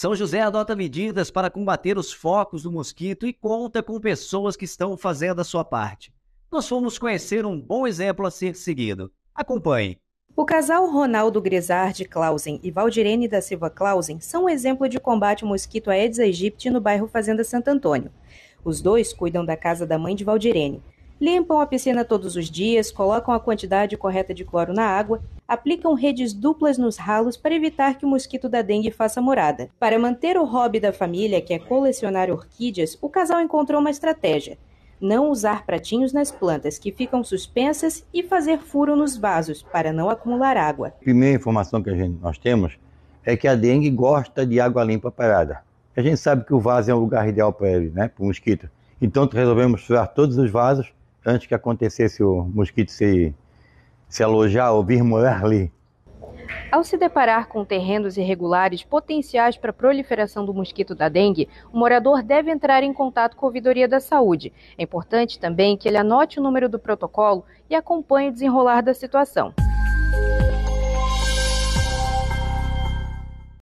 São José adota medidas para combater os focos do mosquito e conta com pessoas que estão fazendo a sua parte. Nós fomos conhecer um bom exemplo a ser seguido. Acompanhe. O casal Ronaldo Gresardi Clausen e Valdirene da Silva Clausen são um exemplo de combate ao mosquito Aedes aegypti no bairro Fazenda Santo Antônio. Os dois cuidam da casa da mãe de Valdirene, Limpam a piscina todos os dias, colocam a quantidade correta de cloro na água, aplicam redes duplas nos ralos para evitar que o mosquito da dengue faça morada. Para manter o hobby da família, que é colecionar orquídeas, o casal encontrou uma estratégia não usar pratinhos nas plantas que ficam suspensas e fazer furo nos vasos para não acumular água. A primeira informação que a gente, nós temos é que a dengue gosta de água limpa parada. A gente sabe que o vaso é um lugar ideal para ele, né, para o mosquito. Então resolvemos furar todos os vasos antes que acontecesse o mosquito se, se alojar ou vir morar ali. Ao se deparar com terrenos irregulares potenciais para a proliferação do mosquito da dengue, o morador deve entrar em contato com a Ouvidoria da Saúde. É importante também que ele anote o número do protocolo e acompanhe o desenrolar da situação.